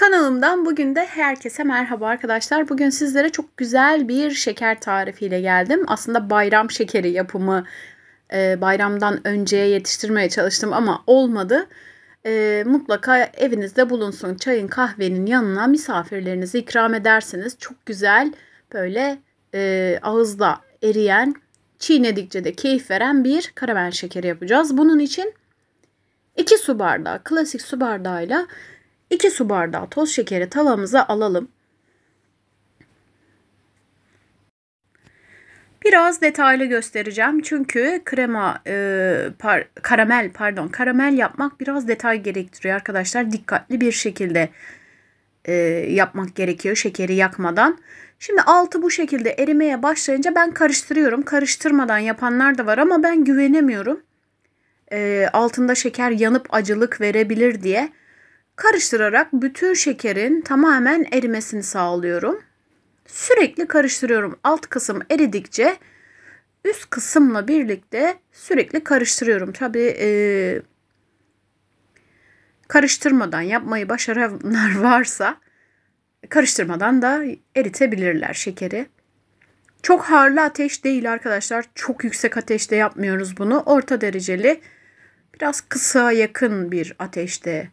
Kanalımdan bugün de herkese merhaba arkadaşlar. Bugün sizlere çok güzel bir şeker tarifiyle geldim. Aslında bayram şekeri yapımı e, bayramdan önceye yetiştirmeye çalıştım ama olmadı. E, mutlaka evinizde bulunsun. Çayın kahvenin yanına misafirlerinizi ikram edersiniz. Çok güzel böyle e, ağızda eriyen çiğnedikçe de keyif veren bir karamel şekeri yapacağız. Bunun için 2 su bardağı klasik su bardağıyla ile 2 su bardağı toz şekeri tavamıza alalım. Biraz detaylı göstereceğim çünkü krema e, par, karamel pardon karamel yapmak biraz detay gerektiriyor arkadaşlar. Dikkatli bir şekilde e, yapmak gerekiyor şekeri yakmadan. Şimdi altı bu şekilde erimeye başlayınca ben karıştırıyorum. Karıştırmadan yapanlar da var ama ben güvenemiyorum. E, altında şeker yanıp acılık verebilir diye. Karıştırarak bütün şekerin tamamen erimesini sağlıyorum. Sürekli karıştırıyorum. Alt kısım eridikçe üst kısımla birlikte sürekli karıştırıyorum. Tabi e, karıştırmadan yapmayı başaranlar varsa karıştırmadan da eritebilirler şekeri. Çok harlı ateş değil arkadaşlar. Çok yüksek ateşte yapmıyoruz bunu. Orta dereceli biraz kısa yakın bir ateşte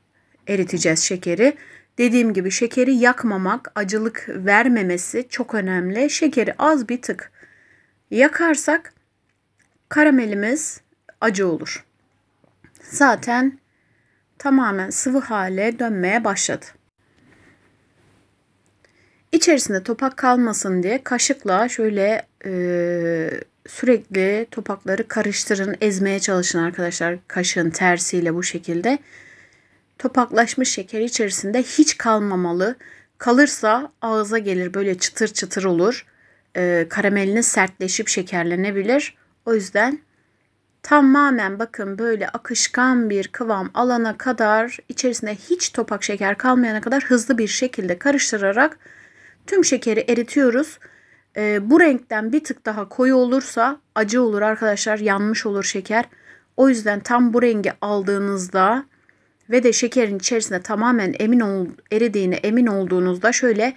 eriteceğiz şekeri. Dediğim gibi şekeri yakmamak, acılık vermemesi çok önemli. Şekeri az bir tık yakarsak karamelimiz acı olur. Zaten tamamen sıvı hale dönmeye başladı. İçerisinde topak kalmasın diye kaşıkla şöyle e, sürekli topakları karıştırın, ezmeye çalışın arkadaşlar kaşığın tersiyle bu şekilde. Topaklaşmış şeker içerisinde hiç kalmamalı. Kalırsa ağıza gelir böyle çıtır çıtır olur. Ee, karameliniz sertleşip şekerlenebilir. O yüzden tamamen bakın böyle akışkan bir kıvam alana kadar içerisinde hiç topak şeker kalmayana kadar hızlı bir şekilde karıştırarak tüm şekeri eritiyoruz. Ee, bu renkten bir tık daha koyu olursa acı olur arkadaşlar yanmış olur şeker. O yüzden tam bu rengi aldığınızda ve de şekerin içerisinde tamamen emin ol, eridiğine emin olduğunuzda şöyle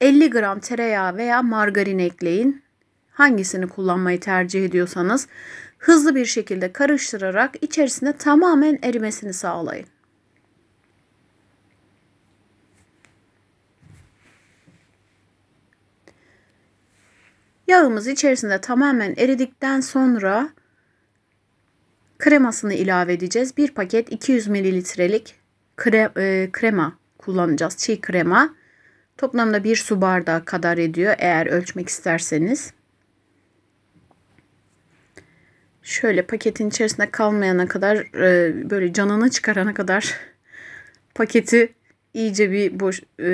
50 gram tereyağı veya margarin ekleyin. Hangisini kullanmayı tercih ediyorsanız hızlı bir şekilde karıştırarak içerisinde tamamen erimesini sağlayın. Yağımız içerisinde tamamen eridikten sonra Kremasını ilave edeceğiz. Bir paket 200 mililitrelik kre, e, krema kullanacağız. Çiğ krema. Toplamda bir su bardağı kadar ediyor eğer ölçmek isterseniz. Şöyle paketin içerisinde kalmayana kadar e, böyle canını çıkarana kadar paketi iyice bir boş e,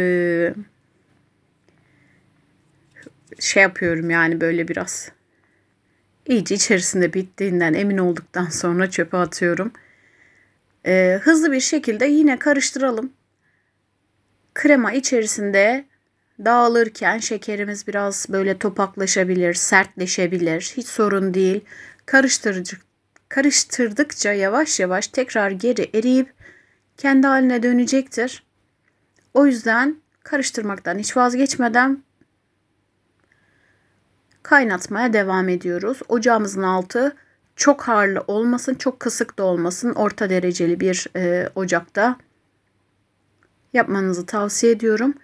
şey yapıyorum yani böyle biraz iyice içerisinde bittiğinden emin olduktan sonra çöpe atıyorum. Ee, hızlı bir şekilde yine karıştıralım. Krema içerisinde dağılırken şekerimiz biraz böyle topaklaşabilir, sertleşebilir. Hiç sorun değil. Karıştırıcı, karıştırdıkça yavaş yavaş tekrar geri eriyip kendi haline dönecektir. O yüzden karıştırmaktan hiç vazgeçmeden kaynatmaya devam ediyoruz. Ocağımızın altı çok harlı olmasın, çok kısık da olmasın. Orta dereceli bir e, ocakta yapmanızı tavsiye ediyorum.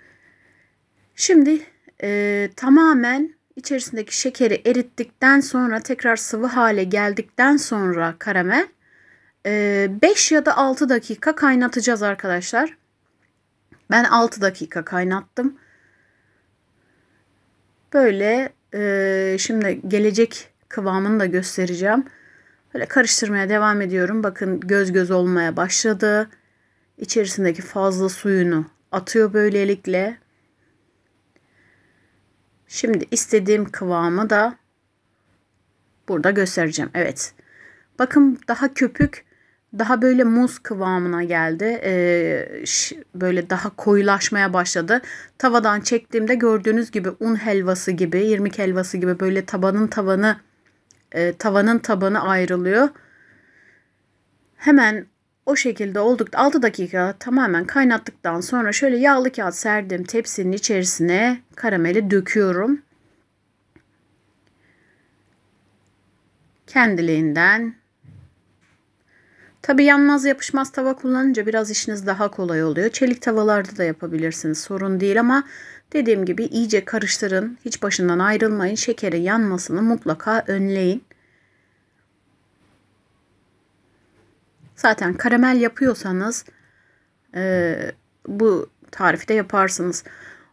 Şimdi e, tamamen içerisindeki şekeri erittikten sonra tekrar sıvı hale geldikten sonra karamel 5 e, ya da 6 dakika kaynatacağız arkadaşlar. Ben 6 dakika kaynattım. Böyle ee, şimdi gelecek kıvamını da göstereceğim. Böyle karıştırmaya devam ediyorum. Bakın göz göz olmaya başladı. İçerisindeki fazla suyunu atıyor böylelikle. Şimdi istediğim kıvamı da burada göstereceğim. Evet. Bakın daha köpük daha böyle muz kıvamına geldi. Ee, böyle daha koyulaşmaya başladı. Tavadan çektiğimde gördüğünüz gibi un helvası gibi, irmik helvası gibi böyle tabanın tavanı e, tavanın tabanı ayrılıyor. Hemen o şekilde olduk. 6 dakika tamamen kaynattıktan sonra şöyle yağlı kağıt serdim tepsinin içerisine karameli döküyorum. Kendiliğinden Tabi yanmaz yapışmaz tava kullanınca biraz işiniz daha kolay oluyor. Çelik tavalarda da yapabilirsiniz sorun değil ama dediğim gibi iyice karıştırın. Hiç başından ayrılmayın. Şekerin yanmasını mutlaka önleyin. Zaten karamel yapıyorsanız e, bu de yaparsınız.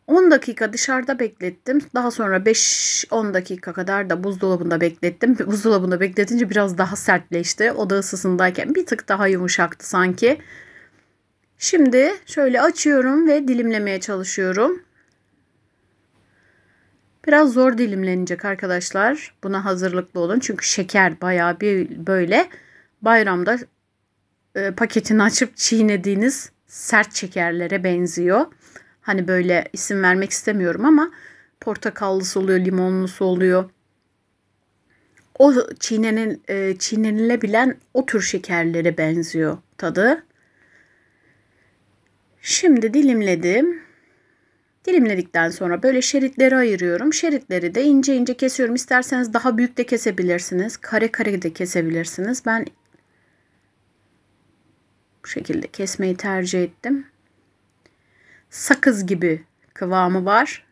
10 dakika dışarıda beklettim. Daha sonra 5-10 dakika kadar da buzdolabında beklettim. Buzdolabında bekletince biraz daha sertleşti. Oda ısısındayken bir tık daha yumuşaktı sanki. Şimdi şöyle açıyorum ve dilimlemeye çalışıyorum. Biraz zor dilimlenecek arkadaşlar. Buna hazırlıklı olun. Çünkü şeker bayağı bir böyle bayramda e, paketini açıp çiğnediğiniz sert şekerlere benziyor. Hani böyle isim vermek istemiyorum ama portakallısı oluyor, limonlusu oluyor. O çiğnenil, e, çiğnenilebilen o tür şekerlere benziyor tadı. Şimdi dilimledim. Dilimledikten sonra böyle şeritleri ayırıyorum. Şeritleri de ince ince kesiyorum. İsterseniz daha büyük de kesebilirsiniz. Kare kare de kesebilirsiniz. Ben bu şekilde kesmeyi tercih ettim sakız gibi kıvamı var.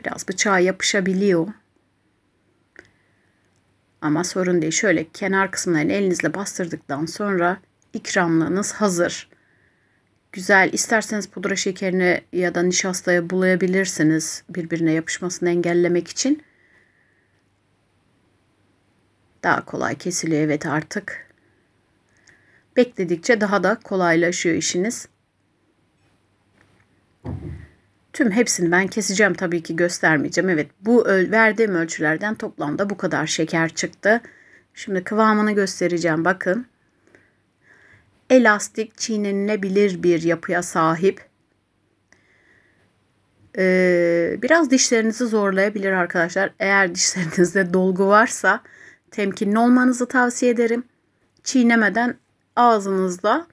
Biraz bıçağa yapışabiliyor. Ama sorun değil. Şöyle kenar kısımlarını elinizle bastırdıktan sonra ikramlığınız hazır. Güzel. İsterseniz pudra şekerini ya da nişastaya bulayabilirsiniz birbirine yapışmasını engellemek için. Daha kolay kesiliyor evet artık. Bekledikçe daha da kolaylaşıyor işiniz. Tüm hepsini ben keseceğim tabii ki göstermeyeceğim. Evet bu verdiğim ölçülerden toplamda bu kadar şeker çıktı. Şimdi kıvamını göstereceğim bakın. Elastik çiğnenilebilir bir yapıya sahip. Ee, biraz dişlerinizi zorlayabilir arkadaşlar. Eğer dişlerinizde dolgu varsa temkinli olmanızı tavsiye ederim. Çiğnemeden ağzınızla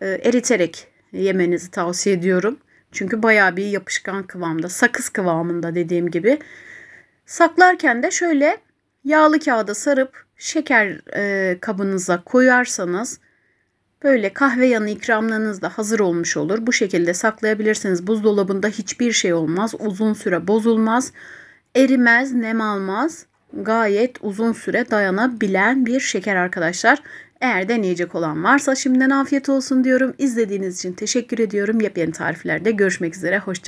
e, eriterek yemenizi tavsiye ediyorum. Çünkü baya bir yapışkan kıvamda, sakız kıvamında dediğim gibi. Saklarken de şöyle yağlı kağıda sarıp şeker e, kabınıza koyarsanız böyle kahve yanı ikramlarınız da hazır olmuş olur. Bu şekilde saklayabilirsiniz. Buzdolabında hiçbir şey olmaz. Uzun süre bozulmaz. Erimez, nem almaz. Gayet uzun süre dayanabilen bir şeker arkadaşlar. Eğer deneyecek olan varsa şimdiden afiyet olsun diyorum. İzlediğiniz için teşekkür ediyorum. Yepyeni tariflerde görüşmek üzere. Hoşçakalın.